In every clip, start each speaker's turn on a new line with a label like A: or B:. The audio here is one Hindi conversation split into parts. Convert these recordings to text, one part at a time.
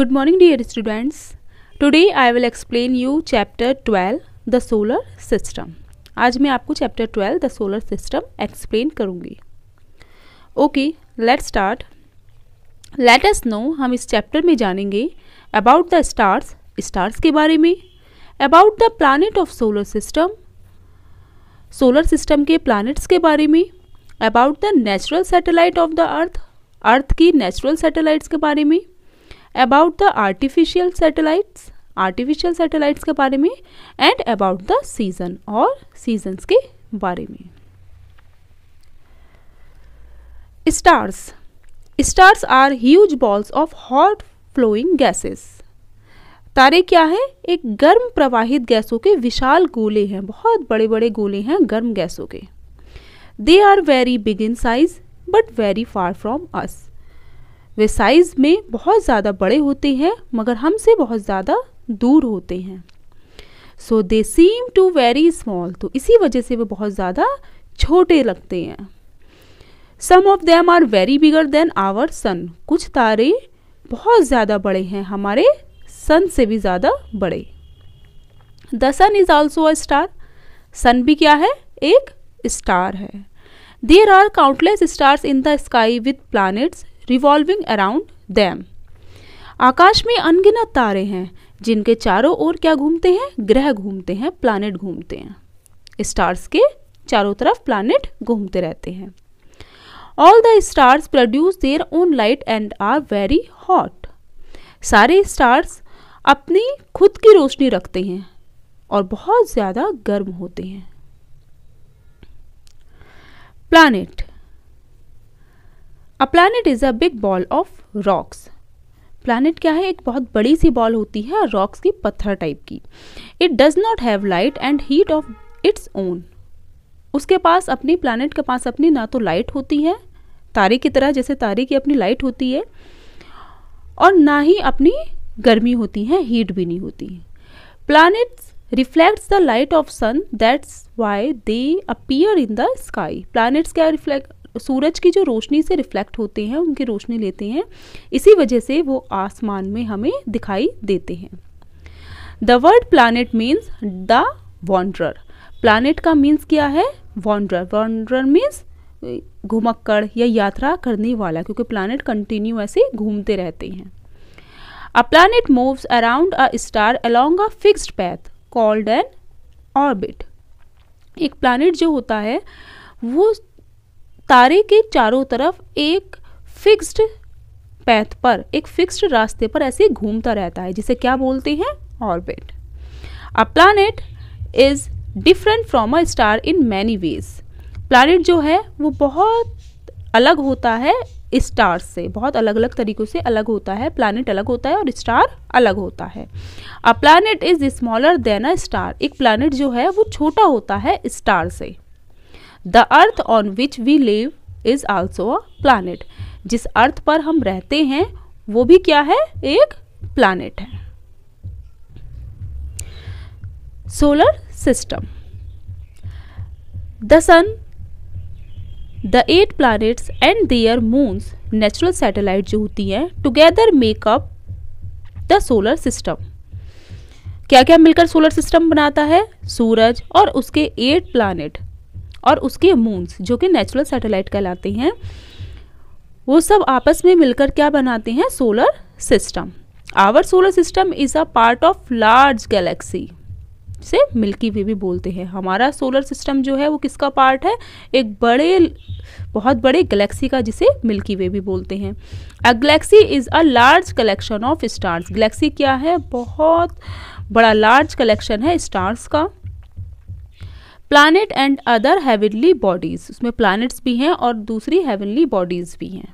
A: Good morning dear students. Today I will explain you chapter 12 the solar system. आज मैं आपको chapter 12 the solar system explain करूँगी Okay, let's start. Let us know हम इस chapter में जानेंगे about the stars, stars के बारे में about the planet of solar system, solar system के planets के बारे में about the natural satellite of the earth, अर्थ की natural satellites के बारे में about the artificial satellites artificial satellites के बारे में एंड अबाउट द सीजन और सीजन्स के बारे में stars stars are huge balls of hot flowing gases तारे क्या है एक गर्म प्रवाहित गैसों के विशाल गोले हैं बहुत बड़े बड़े गोले हैं गर्म गैसों के they are very big in size but very far from us वे साइज़ में बहुत ज़्यादा बड़े होते हैं मगर हमसे बहुत ज़्यादा दूर होते हैं so they seem to very small तो इसी वजह से वे बहुत ज़्यादा छोटे लगते हैं some of them are very bigger than our sun कुछ तारे बहुत ज़्यादा बड़े हैं हमारे सन से भी ज़्यादा बड़े the sun is also a star sun भी क्या है एक स्टार है there are countless stars in the sky with planets revolving around them आकाश में अनगिनत तारे हैं जिनके चारों ओर क्या घूमते हैं ग्रह घूमते हैं प्लानट घूमते हैं स्टार्स के चारों तरफ प्लानट घूमते रहते हैं all the stars produce their own light and are very hot सारे स्टार्स अपनी खुद की रोशनी रखते हैं और बहुत ज़्यादा गर्म होते हैं planet a planet is a big ball of rocks planet क्या है एक बहुत बड़ी सी बॉल होती है रॉक्स की पत्थर टाइप की it does not have light and heat of its own उसके पास अपनी प्लानट के पास अपनी ना तो लाइट होती है तारे की तरह जैसे तारे की अपनी लाइट होती है और ना ही अपनी गर्मी होती है हीट भी नहीं होती है planets reflects the light of sun that's why they appear in the sky planets क्या रिफ्लेक्ट सूरज की जो रोशनी से रिफ्लेक्ट होते हैं उनकी रोशनी लेते हैं इसी वजह से वो आसमान में हमें दिखाई देते हैं the word planet means the wanderer planet का मीन्स क्या है वॉन्ड्रर वॉन्ड्रर मीन्स घुमक्कड़ या यात्रा करने वाला क्योंकि प्लानट कंटिन्यू ऐसे घूमते रहते हैं a planet moves around a star along a fixed path called an orbit एक प्लानट जो होता है वो तारे के चारों तरफ एक फिक्स्ड पैथ पर एक फिक्स्ड रास्ते पर ऐसे घूमता रहता है जिसे क्या बोलते हैं orbit a planet is different from a star in many ways planet जो है वो बहुत अलग होता है स्टार्स से बहुत अलग अलग तरीक़ों से अलग होता है प्लानट अलग होता है और स्टार अलग होता है a planet is smaller than a star एक प्लानट जो है वो छोटा होता है स्टार से the earth on which we live is also a planet जिस अर्थ पर हम रहते हैं वो भी क्या है एक प्लानट है solar system the sun the eight planets and their moons natural satellite जो होती हैं together make up the solar system क्या क्या मिलकर सोलर सिस्टम बनाता है सूरज और उसके एट प्लानट और उसके मून्स जो कि नेचुरल सैटेलाइट कहलाते हैं वो सब आपस में मिलकर क्या बनाते हैं solar system our solar system is a part of large galaxy से मिल्की वे भी बोलते हैं हमारा सोलर सिस्टम जो है वो किसका पार्ट है एक बड़े बहुत बड़े गैलेक्सी का जिसे मिल्की वे भी बोलते हैं a galaxy is a large collection of stars galaxy क्या है बहुत बड़ा लार्ज कलेक्शन है स्टार्स का planet and other heavenly bodies उसमें प्लानट्स भी हैं और दूसरी हैवनली बॉडीज भी हैं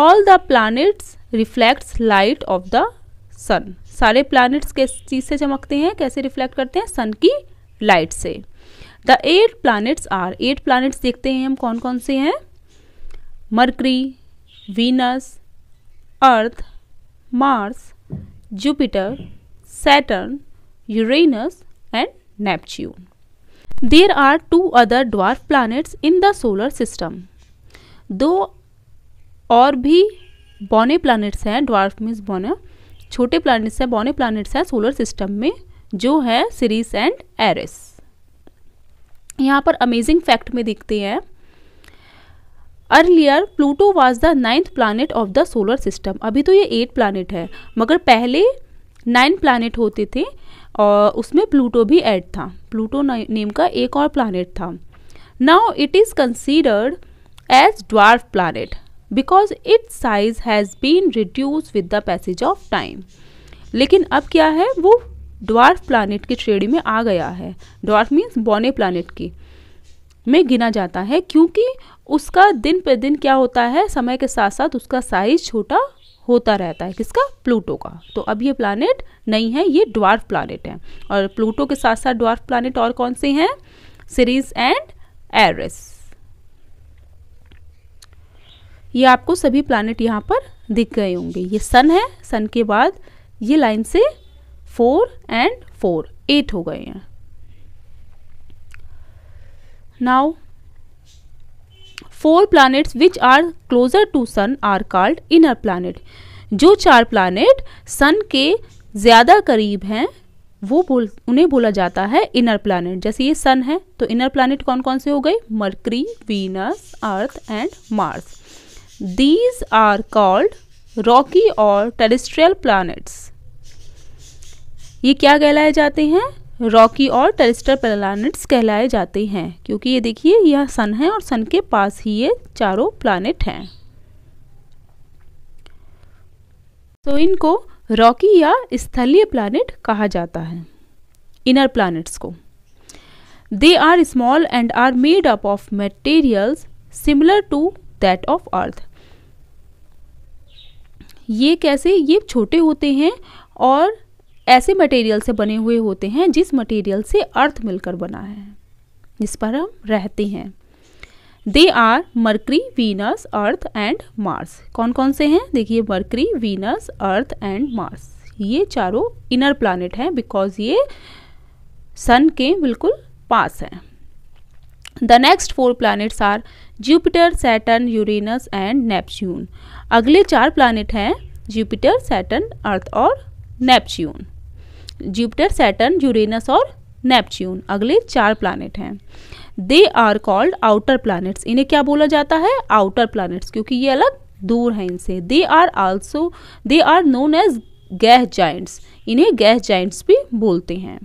A: all the planets reflects light of the sun सारे प्लानट्स किस चीज़ से चमकते हैं कैसे रिफ्लेक्ट करते हैं सन की लाइट से the eight planets are eight planets देखते हैं हम कौन कौन से हैं Mercury Venus Earth Mars Jupiter Saturn Uranus and Neptune there are two other dwarf planets in the solar system दो और भी बौने प्लानट्स हैं ड्वार्फ मीन्स बौने छोटे प्लानट्स हैं बौने प्लानट्स हैं सोलर सिस्टम में जो है सीरीज एंड एरिस यहाँ पर अमेजिंग फैक्ट में दिखते हैं earlier Pluto was the ninth planet of the solar system अभी तो ये एट प्लानट है मगर पहले नाइन प्लानट होते थे और उसमें प्लूटो भी ऐड था प्लूटो नेम का एक और प्लानट था now it is considered as dwarf planet because its size has been reduce with the passage of time लेकिन अब क्या है वो ड्वार्फ प्लानट की श्रेणी में आ गया है ड्वार्फ मीन्स बॉने प्लानट की में गिना जाता है क्योंकि उसका दिन पे दिन क्या होता है समय के साथ साथ उसका साइज छोटा होता रहता है किसका प्लूटो का तो अब ये प्लानट नहीं है ये ड्वार्फ प्लानट है और प्लूटो के साथ साथ ड्वार्फ प्लानट और कौन से हैं सीरीज एंड एरिस ये आपको सभी प्लानट यहाँ पर दिख गए होंगे ये सन है सन के बाद ये लाइन से फोर एंड फोर एट हो गए हैं now four planets which are closer to sun are called inner planet जो चार planet sun के ज़्यादा करीब हैं वो बोल उन्हें बोला जाता है इनर प्लानट जैसे ये सन है तो इनर प्लानट कौन कौन से हो गए Mercury Venus Earth and Mars these are called rocky और टेरिस्ट्रियल प्लानट्स ये क्या कहलाए जाते हैं रॉकी और टेरिस्टर प्लानट्स कहलाए जाते हैं क्योंकि ये देखिए यह सन है और सन के पास ही ये चारों प्लानट हैं तो इनको रॉकी या स्थलीय प्लानट कहा जाता है इनर प्लानट्स को they are small and are made up of materials similar to that of earth ये कैसे ये छोटे होते हैं और ऐसे मटेरियल से बने हुए होते हैं जिस मटेरियल से अर्थ मिलकर बना है जिस पर हम रहते हैं they are Mercury Venus Earth and Mars कौन कौन से हैं देखिए Mercury Venus Earth and Mars ये चारों इनर प्लानट हैं बिकॉज ये सन के बिल्कुल पास हैं the next four planets are Jupiter Saturn Uranus and Neptune अगले चार प्लानट हैं जुपिटर सैटर्न अर्थ और नेपच्यून जुपिटर सैटर्न यूरेनस और नेपच्यून अगले चार प्लानट हैं they are called outer planets इन्हें क्या बोला जाता है आउटर प्लानट्स क्योंकि ये अलग दूर हैं इनसे they are also they are known as gas giants इन्हें गैस जाइंट्स भी बोलते हैं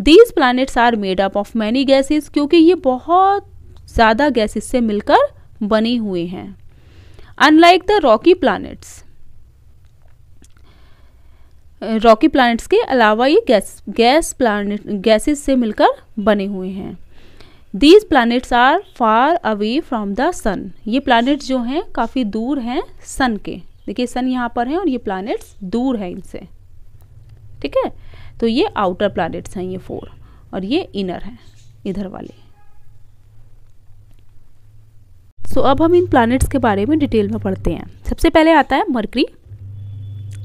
A: these planets are made up of many gases क्योंकि ये बहुत ज़्यादा गैसेस से मिलकर बने हुए हैं unlike the rocky planets rocky planets के अलावा ये गैस गैस प्लानट गैसेस से मिलकर बने हुए हैं these planets are far away from the sun ये प्लानट्स जो हैं काफ़ी दूर हैं सन के देखिए सन यहाँ पर है और ये प्लानट्स दूर हैं इनसे ठीक है तो ये आउटर प्लानट्स हैं ये फोर और ये इनर हैं इधर वाले सो so, अब हम इन प्लैनेट्स के बारे में डिटेल में पढ़ते हैं सबसे पहले आता है Mercury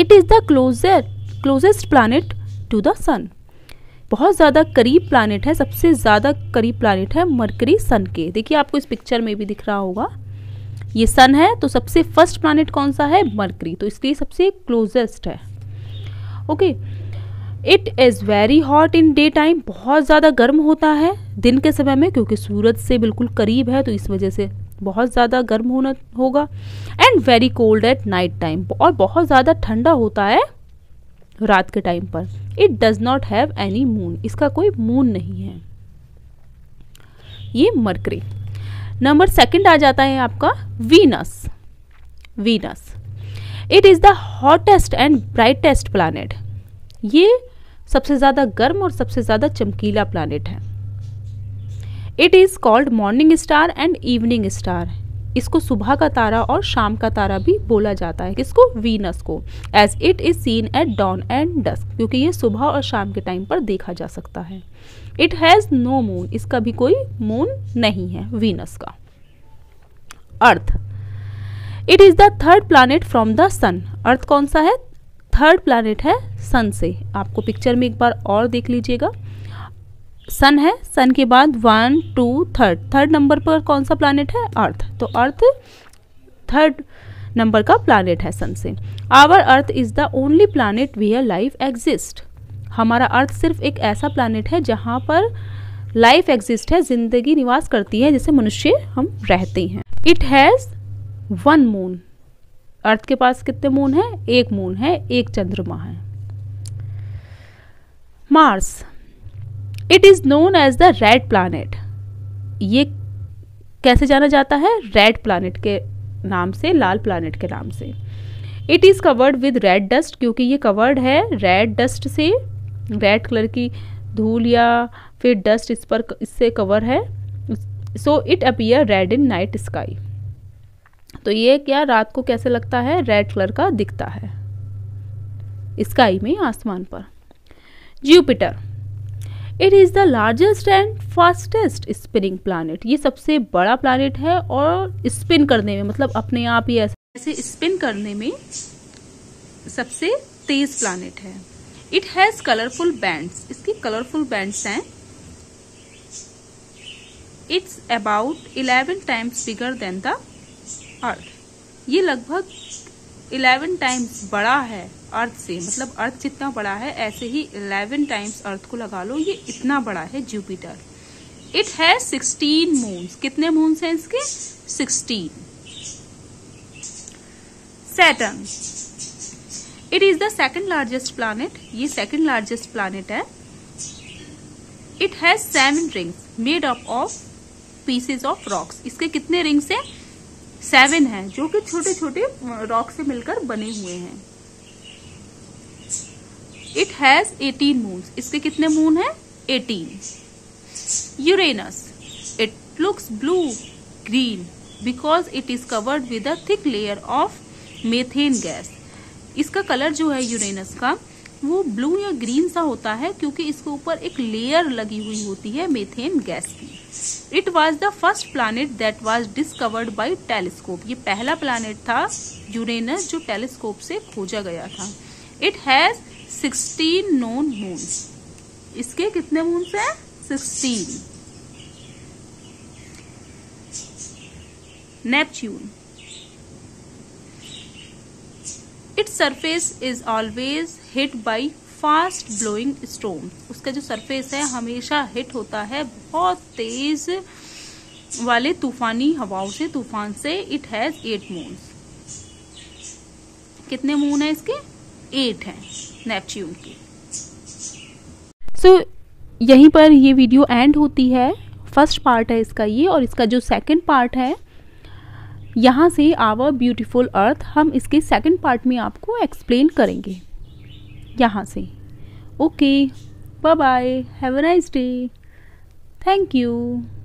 A: it is the closest closest planet to the sun बहुत ज़्यादा करीब प्लानट है सबसे ज़्यादा करीब प्लानट है मरकरी सन के देखिए आपको इस पिक्चर में भी दिख रहा होगा ये सन है तो सबसे फर्स्ट प्लानट कौन सा है मरकरी तो इसलिए सबसे क्लोजेस्ट है okay it is very hot in day time बहुत ज़्यादा गर्म होता है दिन के समय में क्योंकि सूरज से बिल्कुल करीब है तो इस वजह से बहुत ज़्यादा गर्म होना होगा and very cold at night time और बहुत ज़्यादा ठंडा होता है रात के टाइम पर it does not have any moon इसका कोई मून नहीं है ये मरकरी नंबर सेकंड आ जाता है आपका Venus Venus it is the hottest and brightest planet ये सबसे ज़्यादा गर्म और सबसे ज़्यादा चमकीला प्लानट है it is called morning star and evening star इसको सुबह का तारा और शाम का तारा भी बोला जाता है किसको वीनस को as it is seen at dawn and dusk क्योंकि ये सुबह और शाम के टाइम पर देखा जा सकता है इट हैज़ नो मून इसका भी कोई मून नहीं है वीनस का Earth it is the third planet from the sun Earth कौन सा है थर्ड प्लानट है सन से आपको पिक्चर में एक बार और देख लीजिएगा सन है सन के बाद one two third third number पर कौन सा प्लानट है अर्थ तो अर्थ थर्ड नंबर का प्लानट है सन से our earth is the only planet where life exist हमारा अर्थ सिर्फ एक ऐसा प्लानट है जहाँ पर लाइफ एग्जिस्ट है जिंदगी निवास करती है जैसे मनुष्य हम रहते हैं it has one moon earth के पास कितने मून है एक मून है एक चंद्रमा है Mars it is known as the red planet ये कैसे जाना जाता है रेड प्लानट के नाम से लाल प्लानट के नाम से it is covered with red dust क्योंकि ये कवर्ड है रेड डस्ट से रेड कलर की धूल या फिर डस्ट इस पर इससे कवर है so it appear red in night sky तो ये क्या रात को कैसे लगता है रेड कलर का दिखता है स्काई में आसमान पर Jupiter it is the largest and fastest spinning planet ये सबसे बड़ा प्लानट है और स्पिन करने में मतलब अपने आप ही ऐसे स्पिन करने में सबसे तेज प्लानट है इट हैज़ कलरफुल बैंड्स इसकी कलरफुल बैंड्स हैं it's about eleven times bigger than the earth ये लगभग इलेवन टाइम्स बड़ा है अर्थ से मतलब अर्थ जितना बड़ा है ऐसे ही इलेवन टाइम्स अर्थ को लगा लो ये इतना बड़ा है जुपिटर इट है सिक्सटीन मून्स कितने मून्स हैं इसके sixteen Saturn it is the second largest planet ये सेकेंड लार्जेस्ट प्लानिट है it has seven rings made up of pieces of rocks इसके कितने रिंग्स हैं सेवन हैं जो कि छोटे छोटे रॉक से मिलकर बने हुए हैं इट हैज 18 मून इसके कितने मून है 18 Uranus it looks blue green because it is covered with a thick layer of methane gas इसका कलर जो है यूरेनस का वो ब्लू या ग्रीन सा होता है क्योंकि इसके ऊपर एक लेयर लगी हुई होती है मेथेन गैस की it was the first planet that was discovered by telescope ये पहला प्लानट था यूरेनस जो टेलीस्कोप से खोजा गया था it has sixteen known moons इसके कितने मून्स हैं sixteen Neptune its surface is always hit by fast blowing storm उसका जो सरफेस है हमेशा हिट होता है बहुत तेज वाले तूफानी हवाओं से तूफान से इट हैज एट मून कितने मून है इसके एट हैं नेपच्यून की सो so, यहीं पर ये वीडियो एंड होती है फर्स्ट पार्ट है इसका ये और इसका जो सेकंड पार्ट है यहाँ से आवर ब्यूटीफुल अर्थ हम इसके सेकंड पार्ट में आपको एक्सप्लेन करेंगे यहाँ से okay bye bye have a nice day thank you